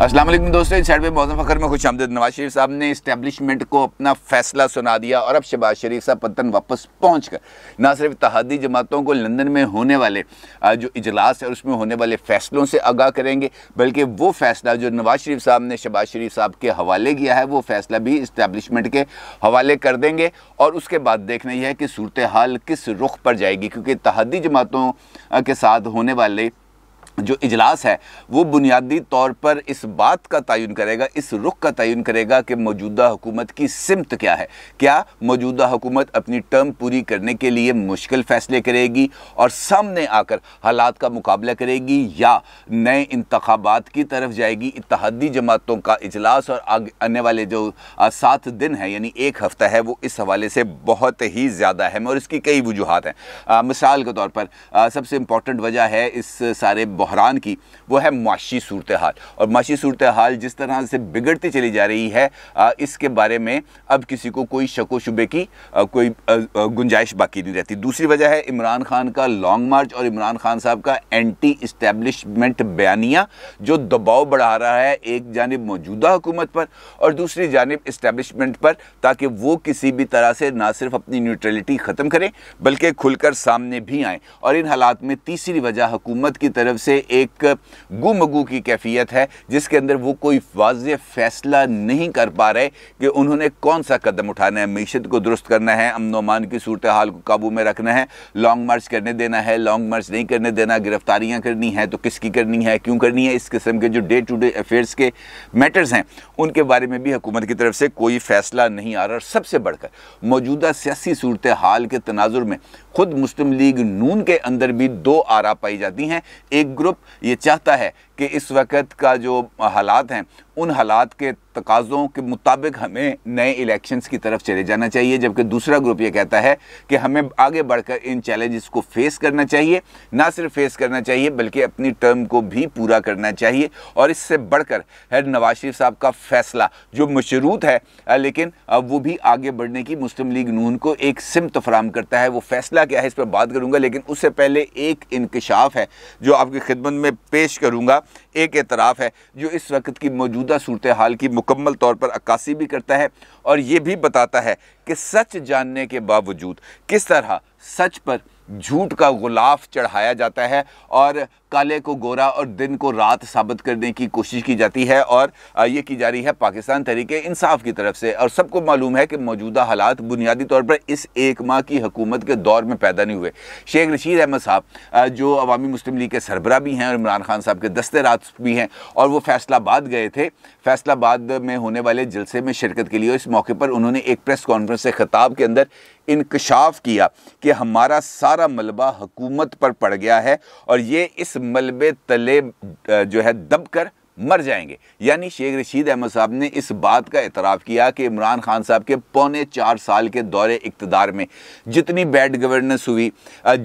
असलम दोस्तों इस साइड पर मौजूद फ़खर में खुश आमदेद नवाज शरीफ साहब ने इस्टेबलिशमेंट को अपना फैसला सुना दिया और अब शहबाज शरीफ साहब पतन वापस पहुँच कर ना सिर्फ तहदी जमातों को लंदन में होने वाले जो इजलास है उसमें होने वाले फ़ैसलों से आगाह करेंगे बल्कि वो फ़ैसला जो नवाज शरीफ साहब ने शहबाज शरीफ साहब के हवाले किया है वो फ़ैसला भी इस्टेबलिशमेंट के हवाले कर देंगे और उसके बाद देखना यह है कि सूरत हाल किस रुख पर जाएगी क्योंकि तहदी जमातों के साथ होने वाले जो इजलास है वो बुनियादी तौर पर इस बात का तयन करेगा इस रुख का तयन करेगा कि मौजूदा हुकूमत की सिमत क्या है क्या मौजूदा हुकूमत अपनी टर्म पूरी करने के लिए मुश्किल फ़ैसले करेगी और सामने आकर हालात का मुकाबला करेगी या नए इंतबात की तरफ जाएगी इतिहादी जमातों का इजलास और आगे आने वाले जो सात दिन है यानी एक हफ़्ता है वो इस हवाले से बहुत ही ज़्यादा अहम और इसकी कई वजूहत हैं मिसाल के तौर पर आ, सबसे इम्पोर्टेंट वजह है इस सारे बहुत बहरान की वो है माशी सूरत हाल और माशी सूरत हाल जिस तरह से बिगड़ती चली जा रही है इसके बारे में अब किसी को कोई शको शुबे की कोई गुंजाइश बाकी नहीं रहती दूसरी वजह है इमरान खान का लॉन्ग मार्च और इमरान खान साहब का एंटी इस्टेबलिशमेंट बयानिया जो दबाव बढ़ा रहा है एक जानब मौजूदा हुकूमत पर और दूसरी जानब इस्टेबलिशमेंट पर ताकि वो किसी भी तरह से ना सिर्फ अपनी न्यूट्रलिटी ख़त्म करें बल्कि खुलकर सामने भी आएँ और इन हालात में तीसरी वजह हुकूमत की तरफ से से एक गुमगू की कैफियत है जिसके अंदर वो कोई वाज फैसला नहीं कर पा रहे कि उन्होंने कौन सा कदम उठाना है मीशत को दुरुस्त करना है अमनोमान की सूरत हाल को काबू में रखना है लॉन्ग मार्च करने देना है लॉन्ग मार्च नहीं करने देना गिरफ्तारियाँ करनी है तो किसकी करनी है क्यों करनी है इस किस्म के जो डे टू डे अफेयर्स के मैटर्स हैं उनके बारे में भी हुकूमत की तरफ से कोई फैसला नहीं आ रहा और सबसे बढ़कर मौजूदा सियासी सूरत हाल के तनाजुर में खुद मुस्लिम लीग नून के अंदर भी दो आरा पाई जाती हैं एक ग्रुप ये चाहता है कि इस वक्त का जो हालात हैं उन हालात के तकाज़ों के मुताबिक हमें नए इलेक्शंस की तरफ चले जाना चाहिए जबकि दूसरा ग्रुप ये कहता है कि हमें आगे बढ़कर इन चैलेंजेस को फेस करना चाहिए ना सिर्फ फेस करना चाहिए बल्कि अपनी टर्म को भी पूरा करना चाहिए और इससे बढ़कर है नवाज शरीफ साहब का फैसला जो मशरूत है लेकिन वो भी आगे बढ़ने की मुस्लिम लीग नून को एक सिमत फराम करता है वो फैसला क्या है इस पर बात करूँगा लेकिन उससे पहले एक इंकशाफ है जो आपकी खिदमत में पेश करूँगा एक एतराफ़ है जो इस वक्त की मौजूदा सूरत हाल की मुकम्मल तौर पर अक्सी भी करता है और ये भी बताता है कि सच जानने के बावजूद किस तरह सच पर झूठ का गुलाफ चढ़ाया जाता है और काले को गोरा और दिन को रात साबित करने की कोशिश की जाती है और ये की जा रही है पाकिस्तान तरीके इंसाफ की तरफ से और सबको मालूम है कि मौजूदा हालात बुनियादी तौर पर इस एक माह की हकूमत के दौर में पैदा नहीं हुए शेख रशीद अहमद साहब जो अवामी मुस्लिम लीग के सरबरा भी हैं और इमरान खान साहब के दस्ते रात भी हैं और वो फैसलाबाद गए थे फैसलाबाद में होने वाले जलसे में शिरकत के लिए इस मौके पर उन्होंने एक प्रेस कॉन्फ्रेंस से खिताब के अंदर इनकशाफ किया कि हमारा सारा मलबा हकूमत पर पड़ गया है और ये इस मलबे तले जो है दब कर मर जाएंगे यानी शेख रशीद अहमद साहब ने इस बात का एतराफ़ किया कि इमरान खान साहब के पौने चार साल के दौरे इकतदार में जितनी बैड गवर्नेंस हुई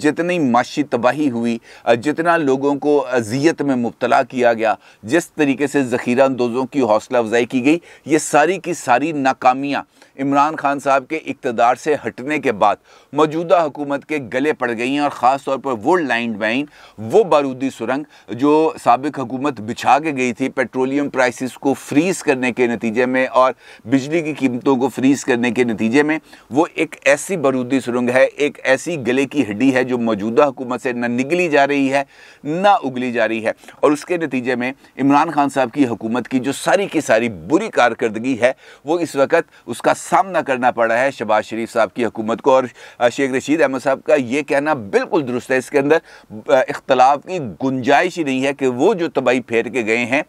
जितनी माशी तबाही हुई जितना लोगों को अजियत में मुबतला किया गया जिस तरीके से ज़ख़ीरा अंदोज़ों की हौसला अफजाई की गई ये सारी की सारी नाकामियाँ इमरान खान साहब के इकतदार से हटने के बाद मौजूदा हुकूमत के गले पड़ गई हैं और ख़ास तौर पर वो लाइन बाइन वो बारूदी सुरंग जो सबक हुकूमत बिछा के गई थी पेट्रोलियम प्राइसिस को फ्रीज़ करने के नतीजे में और बिजली की कीमतों को फ्रीज़ करने के नतीजे में वो एक ऐसी बारूदी सुरंग है एक ऐसी गले की हड्डी है जो मौजूदा हुकूमत से न निगली जा रही है ना उगली जा रही है और उसके नतीजे में इमरान खान साहब की हुकूमत की जो सारी की सारी बुरी कारकर्दगी है वो इस वक्त उसका सामना करना पड़ रहा है शबाज शरीफ साहब की हुकूमत को और शेख रशीद अहमद साहब का ये कहना बिल्कुल दुरुस्त है इसके अंदर इख्तलाफ की गुंजाइश ही नहीं है कि वो जो तबाही फेर के गए हैं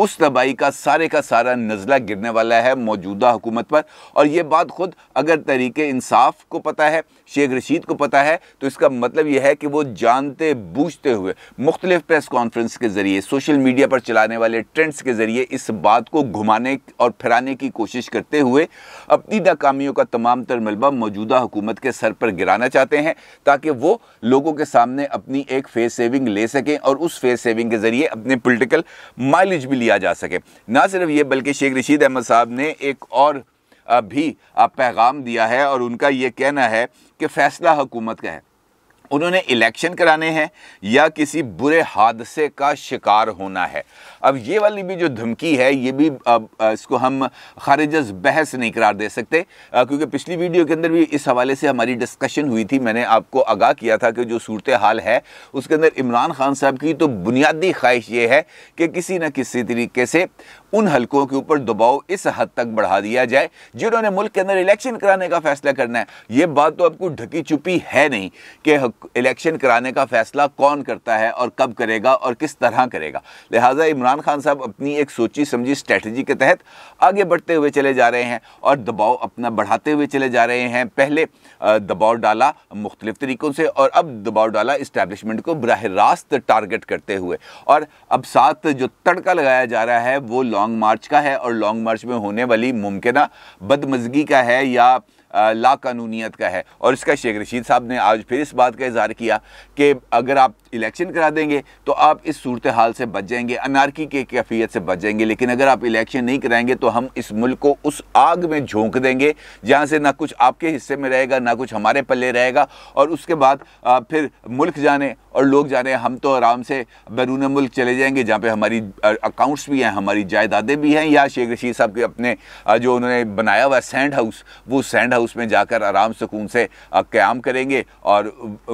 उस तबाही का सारे का सारा नज़ला गिरने वाला है मौजूदा हुकूमत पर और ये बात खुद अगर तहरीक इंसाफ को पता है शेख रशीद को पता है तो इसका मतलब यह है कि वो जानते बूझते हुए मुख्तलिफ प्रेस कॉन्फ्रेंस के ज़रिए सोशल मीडिया पर चलाने वाले ट्रेंड्स के ज़रिए इस बात को घुमाने और फिराने की कोशिश करते हुए अपनी नाकामियों का तमाम तर मलबा मौजूदा हुकूमत के सर पर गिराना चाहते हैं ताकि वो लोगों के सामने अपनी एक फेस सेविंग ले सकें और उस फेस सेविंग के ज़रिए अपने पोलिटिकल माइलेज भी लिया किया जा सके ना सिर्फ ये बल्कि शेख रशीद अहमद साहब ने एक और भी पैगाम दिया है और उनका ये कहना है कि फ़ैसला हुकूमत का है उन्होंने इलेक्शन कराने हैं या किसी बुरे हादसे का शिकार होना है अब ये वाली भी जो धमकी है ये भी अब इसको हम खारिज बहस नहीं करार दे सकते क्योंकि पिछली वीडियो के अंदर भी इस हवाले से हमारी डिस्कशन हुई थी मैंने आपको आगाह किया था कि जो सूरत हाल है उसके अंदर इमरान खान साहब की तो बुनियादी ख्वाहिश ये है कि किसी न किसी तरीके से उन हलकों के ऊपर दबाव इस हद तक बढ़ा दिया जाए जिन्होंने मुल्क के अंदर इलेक्शन कराने का फैसला करना है ये बात तो आपको ढकी चुपी है नहीं कि इलेक्शन कराने का फैसला कौन करता है और कब करेगा और किस तरह करेगा लिहाजा इमरान इमरान खान साहब अपनी एक सोची समझी स्ट्रेटजी के तहत आगे बढ़ते हुए चले जा रहे हैं और दबाव अपना बढ़ाते हुए चले जा रहे हैं पहले दबाव डाला मुख्तलिफ तरीक़ों से और अब दबाव डाला इस्टेबलिशमेंट को बरह रास्त टारगेट करते हुए और अब साथ जो तड़का लगाया जा रहा है वो लॉन्ग मार्च का है और लॉन्ग मार्च में होने वाली मुमकिन बदमजगी का है या लाकानूनीत का है और इसका शेख रशीद साहब ने आज फिर इस बात का इजहार किया कि अगर आप इलेक्शन करा देंगे तो आप इस सूरत हाल से बच जाएंगे अनारकी के कैफियत से बच जाएंगे लेकिन अगर आप इलेक्शन नहीं कराएंगे तो हम इस मुल्क को उस आग में झोंक देंगे जहाँ से ना कुछ आपके हिस्से में रहेगा ना कुछ हमारे पल्ले रहेगा और उसके बाद फिर मुल्क जाने और लोग जाने हम तो आराम से बैरून मुल्क चले जाएंगे जहाँ पे हमारी अकाउंट्स भी हैं हमारी जायदादें भी हैं या शेख रशीद साहब के अपने जो उन्होंने बनाया हुआ सेंड सैंड हाउस वो सैंड हाउस उसमें जाकर आराम सुकून से क्याम करेंगे और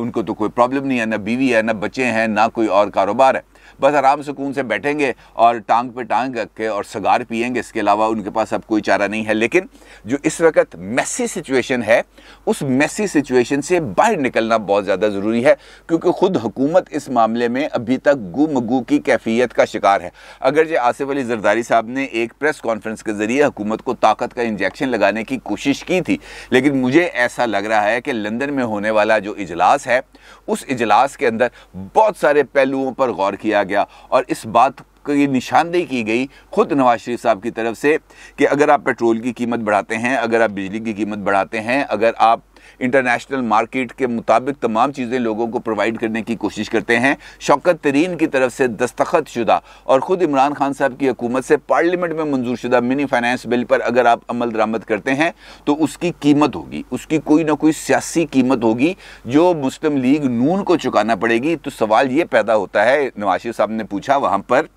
उनको तो कोई प्रॉब्लम नहीं है ना बीवी है ना बच्चे हैं ना कोई और कारोबार है बस आराम सुकून से बैठेंगे और टांग पे टांग रख के और सगार पियेंगे इसके अलावा उनके पास अब कोई चारा नहीं है लेकिन जो इस वक्त मैसी सिचुएशन है उस मैसी सिचुएशन से बाहर निकलना बहुत ज़्यादा ज़रूरी है क्योंकि ख़ुद हुकूमत इस मामले में अभी तक गु की कैफियत का शिकार है अगर जो आसिफ अली जरदारी साहब ने एक प्रेस कॉन्फ्रेंस के ज़रिए हुकूमत को ताकत का इंजेक्शन लगाने की कोशिश की थी लेकिन मुझे ऐसा लग रहा है कि लंदन में होने वाला जो इजलास है उस इजलास के अंदर बहुत सारे पहलुओं पर गौर किया किया गया और इस बात की निशानदेही की गई खुद नवाज शरीफ साहब की तरफ से कि अगर आप पेट्रोल की कीमत बढ़ाते हैं अगर आप बिजली की कीमत बढ़ाते हैं अगर आप इंटरनेशनल मार्केट के मुताबिक तमाम चीज़ें लोगों को प्रोवाइड करने की कोशिश करते हैं शौकत तरीन की तरफ से दस्तखत शुदा और ख़ुद इमरान खान साहब की हकूमत से पार्लियामेंट में मंजूर शुदा मिनी फाइनेंस बिल पर अगर आप अमल दरामद करते हैं तो उसकी कीमत होगी उसकी कोई ना कोई सियासी कीमत होगी जो मुस्लिम लीग नून को चुकाना पड़ेगी तो सवाल ये पैदा होता है नवाज साहब ने पूछा वहाँ पर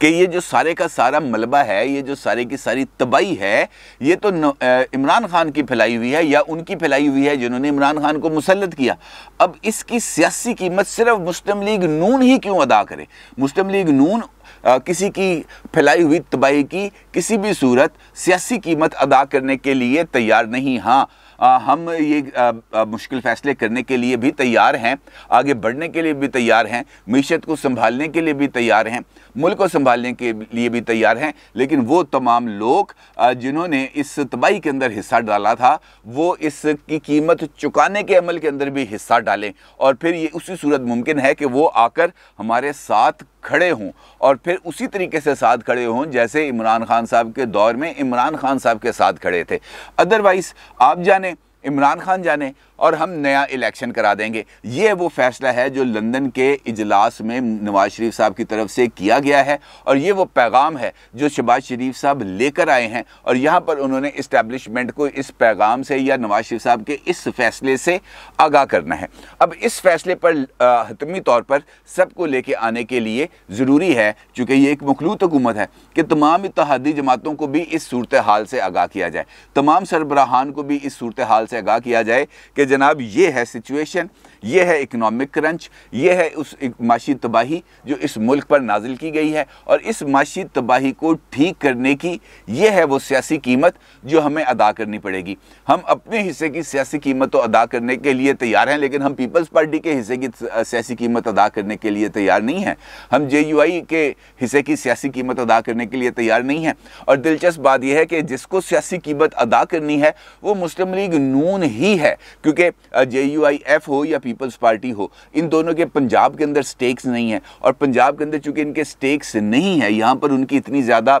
कि ये जो सारे का सारा मलबा है ये जो सारे की सारी तबाही है ये तो इमरान खान की फैलाई हुई है या उनकी फैलाई हुई है जिन्होंने इमरान खान को मुसलत किया अब इसकी सियासी कीमत सिर्फ मुस्लिम लीग नून ही क्यों अदा करे मुस्लिम लीग नून आ, किसी की फैलाई हुई तबाही की किसी भी सूरत सियासी कीमत अदा करने के लिए तैयार नहीं हाँ आ, हम ये आ, आ, मुश्किल फैसले करने के लिए भी तैयार हैं आगे बढ़ने के लिए भी तैयार हैं मीशत को संभालने के लिए भी तैयार हैं मुल्क को संभालने के लिए भी तैयार हैं लेकिन वो तमाम लोग जिन्होंने इस तबाही के अंदर हिस्सा डाला था वो इसकी कीमत चुकाने के अमल के अंदर भी हिस्सा डालें और फिर ये उसी सूरत मुमकिन है कि वो आकर हमारे साथ खड़े हों और फिर उसी तरीके से साथ खड़े हों जैसे इमरान खान साहब के दौर में इमरान खान साहब के साथ खड़े थे अदरवाइज़ आप जाने इमरान खान जाने और हम नया इलेक्शन करा देंगे ये वो फैसला है जो लंदन के इजलास में नवाज शरीफ साहब की तरफ से किया गया है और ये वो पैगाम है जो शहबाज शरीफ साहब लेकर आए हैं और यहाँ पर उन्होंने इस्टेब्लिशमेंट को इस पैगाम से या नवाज शरीफ साहब के इस फैसले से आगाह करना है अब इस फैसले पर हतमी तौर पर सबको लेके आने के लिए ज़रूरी है चूँकि ये एक मखलूत हुकूमत है कि तमाम इतिहादी जमातों को भी इस सूरत हाल से आगाह किया जाए तमाम सरबराहान को भी इस सूरत हाल से आगाह किया जाए कि जनाब ये है सिचुएशन ये है इकनॉमिक क्रंच ये है उस माशी तबाही जो इस मुल्क पर नाजिल की गई है और इस माशी तबाही को ठीक करने की ये है वो सियासी कीमत जो हमें अदा करनी पड़ेगी हम अपने हिस्से की सियासी कीमत तो अदा करने के लिए तैयार हैं लेकिन हम पीपल्स पार्टी के हिस्से की सियासी कीमत अदा करने के लिए तैयार नहीं हैं हम जे यू आई के हिस्से की सियासी कीमत अदा करने के लिए तैयार नहीं हैं और दिलचस्प बात यह है कि जिसको सियासी कीमत अदा करनी है वो मुस्लिम लीग नून ही है क्योंकि क्योंकि जे यू आई एफ हो या पीपल्स पार्टी हो इन दोनों के पंजाब के अंदर स्टेक्स नहीं है और पंजाब के अंदर चूंकि इनके स्टेक्स नहीं है यहाँ पर उनकी इतनी ज़्यादा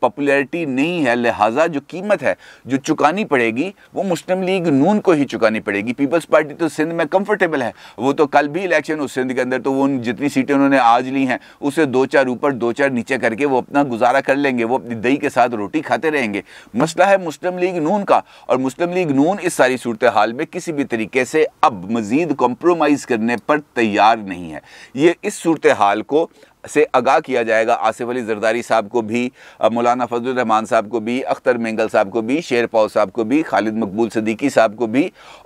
पॉपुलैरिटी नहीं है लिहाजा जो कीमत है जो चुकानी पड़ेगी वो मुस्लिम लीग नून को ही चुकानी पड़ेगी पीपल्स पार्टी तो सिंध में कंफर्टेबल है वो तो कल भी इलेक्शन हो सिंध के अंदर तो वो जितनी सीटें उन्होंने आज ली हैं उसे दो चार ऊपर दो चार नीचे करके वो अपना गुजारा कर लेंगे वो अपनी दही के साथ रोटी खाते रहेंगे मसला है मुस्लिम लीग नून का और मुस्लिम लीग नून इस सारी सूरत हाल में किसी किसी भी तरीके से अब मज़ीद कॉम्प्रोमाइज़ करने पर तैयार नहीं है ये इस सूरत हाल को से आगाह किया जाएगा आसिफ अली जरदारी साहब को भी मौलाना फजल रहमान साहब को भी अख्तर मेंगल साहब को भी शेर पाओ साहब को भी खालिद मकबूल सदीकी साहब को भी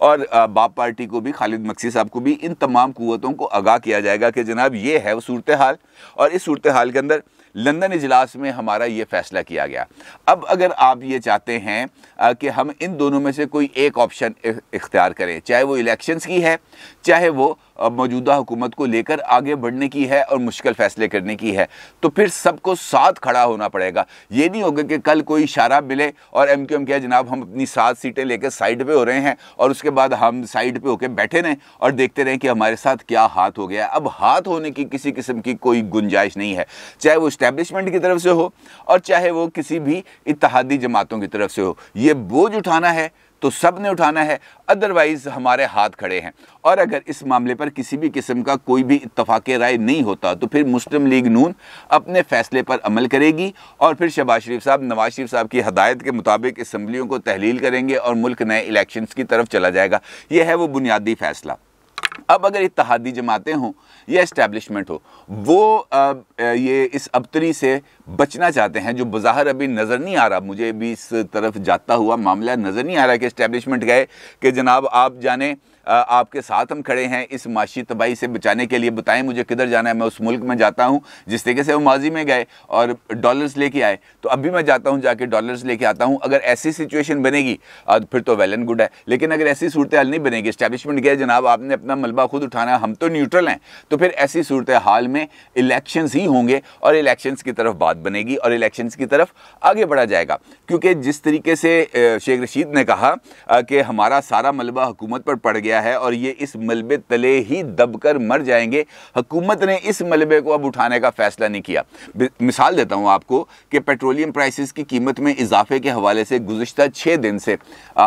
और बाप पार्टी को भी खालिद मक्सी साहब को भी इन तमाम कुतों को आगाह किया जाएगा कि जनाब ये है वो सूरत हाल और इस सूरत हाल के अंदर लंदन इजलास में हमारा ये फैसला किया गया अब अगर आप ये चाहते हैं कि हम इन दोनों में से कोई एक ऑप्शन इख्तियार करें चाहे वो इलेक्शंस की है चाहे वो मौजूदा हुकूमत को लेकर आगे बढ़ने की है और मुश्किल फैसले करने की है तो फिर सबको साथ खड़ा होना पड़ेगा ये नहीं होगा कि कल कोई इशारा मिले और एम क्यू एम क्या जनाब हम अपनी सात सीटें लेकर साइड पे हो रहे हैं और उसके बाद हम साइड पे होकर बैठे रहें और देखते रहें कि हमारे साथ क्या हाथ हो गया अब हाथ होने की किसी किस्म की कोई गुंजाइश नहीं है चाहे वो इस्टेब्लिशमेंट की तरफ से हो और चाहे वो किसी भी इतिहादी जमातों की तरफ से हो ये बोझ उठाना है तो सब ने उठाना है अदरवाइज़ हमारे हाथ खड़े हैं और अगर इस मामले पर किसी भी किस्म का कोई भी इतफाक़ राय नहीं होता तो फिर मुस्लिम लीग नून अपने फ़ैसले पर अमल करेगी और फिर शबाज शरीफ साहब नवाज शरीफ साहब की हदायत के मुताबिक इसम्बलियों को तहलील करेंगे और मुल्क नए इलेक्शंस की तरफ चला जाएगा यह है वो बुनियादी फ़ैसला अब अगर इतिहादी जमातें हों या इस्टेब्लिशमेंट हो वो ये इस अबतरी से बचना चाहते हैं जो बाहर अभी नज़र नहीं आ रहा मुझे भी इस तरफ जाता हुआ मामला नज़र नहीं आ रहा कि इस्टेब्लिशमेंट गए कि जनाब आप जाने आपके साथ हम खड़े हैं इस माशी तबाही से बचाने के लिए बताएं मुझे किधर जाना है मैं उस मुल्क में जाता हूँ जिस तरीके से वो माजी में गए और डॉलर्स लेके आए तो अब भी मैं जाता हूँ जाके डॉलर्स लेके आता हूँ अगर ऐसी सिचुएशन बनेगी फिर तो वेल एंड गुड है लेकिन अगर ऐसी सूरत हाल नहीं बनेगी इस्टेब्लिशमेंट गया जनाब आपने अपना मलबा खुद उठाना हम तो न्यूट्रल हैं तो फिर ऐसी सूरत हाल में इलेक्शन ही होंगे और इलेक्शन की तरफ बात बनेगी और इलेक्शन की तरफ आगे बढ़ा जाएगा क्योंकि जिस तरीके से शेख रशीद ने कहा कि हमारा सारा मलबा हुकूमत पर पड़ गया गया है और ये इस मलबे तले ही दबकर मर जाएंगे हुकूमत ने इस मलबे को अब उठाने का फैसला नहीं किया मिसाल देता हूँ आपको कि पेट्रोलियम प्राइसेस की कीमत में इजाफे के हवाले से गुजशत छः दिन से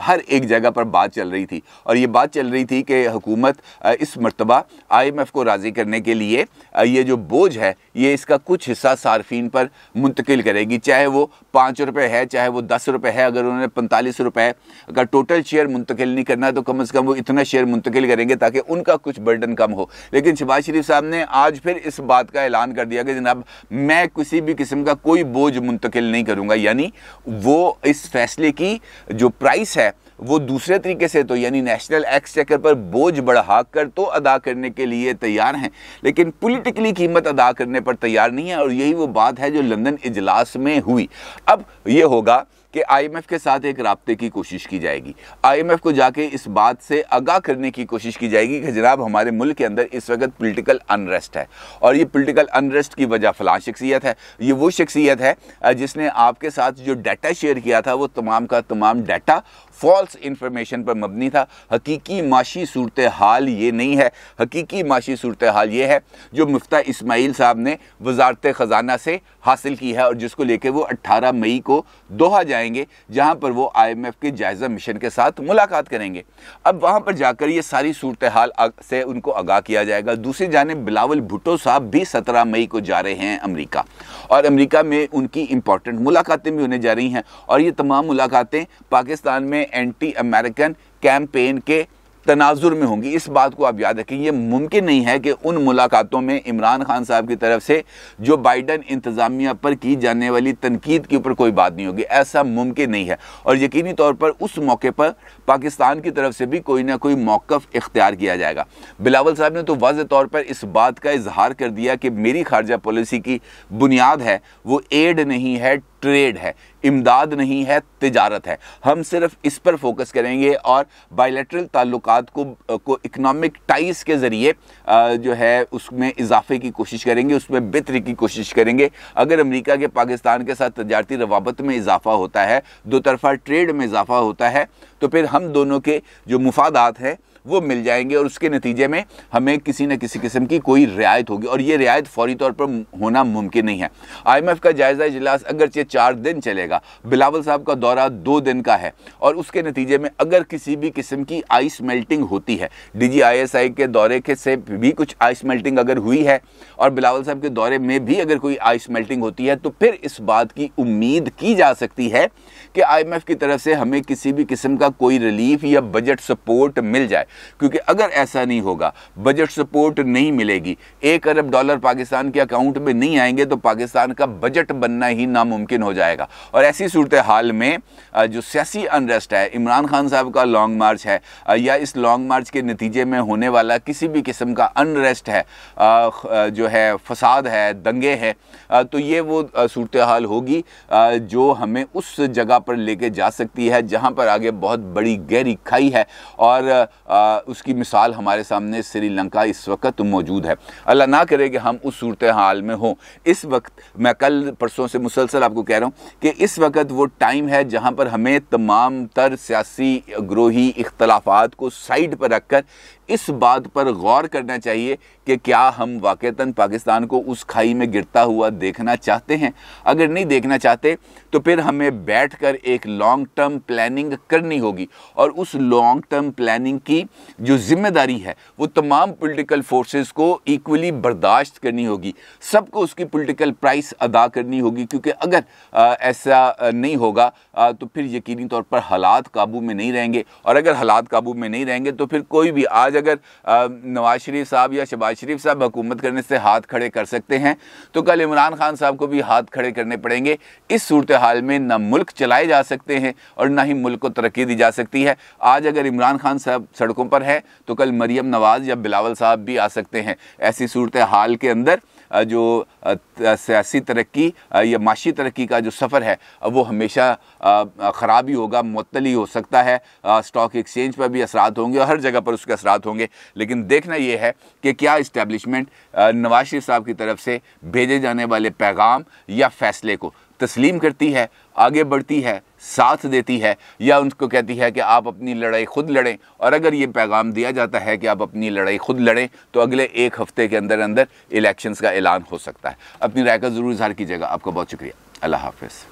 हर एक जगह पर बात चल रही थी और ये बात चल रही थी कि हुकूमत इस मरतबा आई को राज़ी करने के लिए ये जो बोझ है ये इसका कुछ हिस्सा सार्फिन पर मुंतकिल करेगी चाहे वो पाँच रुपये है चाहे वो दस रुपये है अगर उन्होंने पैंतालीस रुपये का टोटल शेयर मुंतकिल नहीं करना तो कम अज़ कम वो इतना शेयर मुंतकिल करेंगे ताकि उनका कुछ बर्डन कम हो लेकिन शबाज शरीफ साहब ने आज फिर इस बात का ऐलान कर दिया कि जनाब मैं किसी भी किस्म का कोई बोझ मुंतकिल नहीं करूँगा यानी वो इस फैसले की जो प्राइस है वो दूसरे तरीके से तो यानी नेशनल एक्सचेकर पर बोझ बढ़ा कर तो अदा करने के लिए तैयार हैं लेकिन पॉलिटिकली कीमत अदा करने पर तैयार नहीं है और यही वो बात है जो लंदन इजलास में हुई अब ये होगा कि आईएमएफ के साथ एक रबते की कोशिश की जाएगी आईएमएफ को जाके इस बात से आगाह करने की कोशिश की जाएगी कि जनाब हमारे मुल्क के अंदर इस वक्त पॉलिटिकल अनरेस्ट है और ये पोलिटिकल अनरेस्ट की वजह फला शख्सियत है ये वो शख्सियत है जिसने आपके साथ जो डाटा शेयर किया था वो तमाम का तमाम डाटा फॉल्स इंफॉर्मेशन पर मबनी था हकीकी माशी सूरत हाल ये नहीं है हकीकी माशी सूरत हाल ये है जो मुफ्ता इसमाइल साहब ने वजारत ख़जाना से हासिल की है और जिसको लेकर वो 18 मई को दोहा जाएंगे जहां पर वो आईएमएफ के जायज़ा मिशन के साथ मुलाकात करेंगे अब वहां पर जाकर ये सारी सूरत हाल से उनको आगाह किया जाएगा दूसरी जानब बिलावल भुट्टो साहब भी सत्रह मई को जा रहे हैं अमरीका और अमरीका में उनकी इंपॉर्टेंट मुलाकातें भी होने जा रही हैं और ये तमाम मुलाकातें पाकिस्तान में एंटी अमेरिकन कैंपेन के तनाजुर में होंगी इस बात को आप याद रखें ये मुमकिन नहीं है कि उन मुलाकातों में इमरान खान साहब की तरफ से जो बाइडन इंतज़ामिया पर की जाने वाली तनकीद के ऊपर कोई बात नहीं होगी ऐसा मुमकिन नहीं है और यकीनी तौर पर उस मौके पर पाकिस्तान की तरफ से भी कोई ना कोई मौक़ इख्तियार किया जाएगा बिलावल साहब ने तो वाज तौर पर इस बात का इजहार कर दिया कि मेरी खारजा पॉलिसी की बुनियाद है वो एड नहीं है ट्रेड है इमदाद नहीं है तजारत है हम सिर्फ इस पर फोकस करेंगे और बायलैटरल ताल्लुक को को इकनॉमिक टाइज के ज़रिए जो है उसमें इजाफे की कोशिश करेंगे उसमें बेहतरी की कोशिश करेंगे अगर अमेरिका के पाकिस्तान के साथ तजारती रवाबत में इजाफा होता है दो तरफा ट्रेड में इजाफा होता है तो फिर हम दोनों के जो मुफादात हैं वो मिल जाएंगे और उसके नतीजे में हमें किसी न किसी किस्म की कोई रियायत होगी और ये रियायत फौरी तौर पर होना मुमकिन नहीं है आईएमएफ का जायज़ा इजलास अगरचे चार दिन चलेगा बिलावल साहब का दौरा दो दिन का है और उसके नतीजे में अगर किसी भी किस्म की आइस मेल्टिंग होती है डीजीआईएसआई के दौरे के से भी कुछ आइस मेल्टिंग अगर हुई है और बिलावल साहब के दौरे में भी अगर कोई आइस मेल्टिंग होती है तो फिर इस बात की उम्मीद की जा सकती है कि आई की तरफ से हमें किसी भी किस्म का कोई रिलीफ या बजट सपोर्ट मिल जाए क्योंकि अगर ऐसा नहीं होगा बजट सपोर्ट नहीं मिलेगी एक अरब डॉलर पाकिस्तान के अकाउंट में नहीं आएंगे तो पाकिस्तान का बजट बनना ही नामुमकिन हो जाएगा और ऐसी सूरत हाल में जो सियासी अनरेस्ट है इमरान खान साहब का लॉन्ग मार्च है या इस लॉन्ग मार्च के नतीजे में होने वाला किसी भी किस्म का अनरेस्ट है जो है फसाद है दंगे हैं तो ये वो सूरत हाल होगी जो हमें उस जगह पर लेके जा सकती है जहाँ पर आगे बहुत बड़ी गहरी खाई है और आ, उसकी मिसाल हमारे सामने श्रीलंका इस वक्त मौजूद है अल्लाह ना करे कि हम उस सूरत हाल में हों इस वक्त मैं कल परसों से मुसलसल आपको कह रहा हूँ कि इस वक्त वो टाइम है जहाँ पर हमें तमाम तर सियासी ग्रोही इख्तलाफात को साइड पर रख कर इस बात पर गौर करना चाहिए कि क्या हम वाक़ता पाकिस्तान को उस खाई में गिरता हुआ देखना चाहते हैं अगर नहीं देखना चाहते तो फिर हमें बैठ कर एक लॉन्ग टर्म प्लानिंग करनी होगी होगी और उस लॉन्ग टर्म प्लानिंग की जो जिम्मेदारी है वो तमाम पॉलिटिकल फोर्सेस को इक्वली बर्दाश्त करनी होगी सबको उसकी पॉलिटिकल प्राइस अदा करनी होगी क्योंकि अगर आ, ऐसा नहीं होगा आ, तो फिर यकीनी तौर पर हालात काबू में नहीं रहेंगे और अगर हालात काबू में नहीं रहेंगे तो फिर कोई भी आज अगर नवाज शरीफ साहब या शबाज शरीफ साहब हुकूमत करने से हाथ खड़े कर सकते हैं तो कल इमरान खान साहब को भी हाथ खड़े करने पड़ेंगे इस सूरत हाल में ना मुल्क चलाए जा सकते हैं और ना ही मुल्क को तरक्की दी जा सकती है आज अगर इमरान खान साहब सड़कों पर है तो कल मरियम नवाज़ या बिलावल साहब भी आ सकते हैं ऐसी सूरत हाल के अंदर जो सियासी तरक्की या माशी तरक्की का जो सफ़र है वो हमेशा ख़राब ही होगा मअतल ही हो सकता है स्टॉक एक्सचेंज पर भी असरात होंगे और हर जगह पर उसके असरात होंगे लेकिन देखना ये है कि क्या इस्टेब्लिशमेंट नवाज शरीफ साहब की तरफ से भेजे जाने वाले पैगाम या फ़ैसले को तस्लीम करती है आगे बढ़ती है साथ देती है या उनको कहती है कि आप अपनी लड़ाई खुद लड़ें और अगर ये पैगाम दिया जाता है कि आप अपनी लड़ाई खुद लड़ें तो अगले एक हफ्ते के अंदर अंदर इलेक्शंस का ऐलान हो सकता है अपनी राय का ज़रूर इजहार कीजिएगा आपका बहुत शुक्रिया अल्लाह हाफिज़